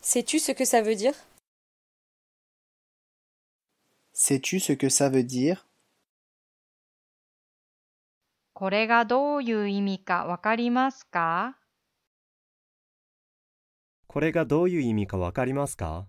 Sais-tu ce que ça veut dire Sais-tu ce que ça veut dire これがどういう意味かわかりますかこれがどういう意味かわかりますか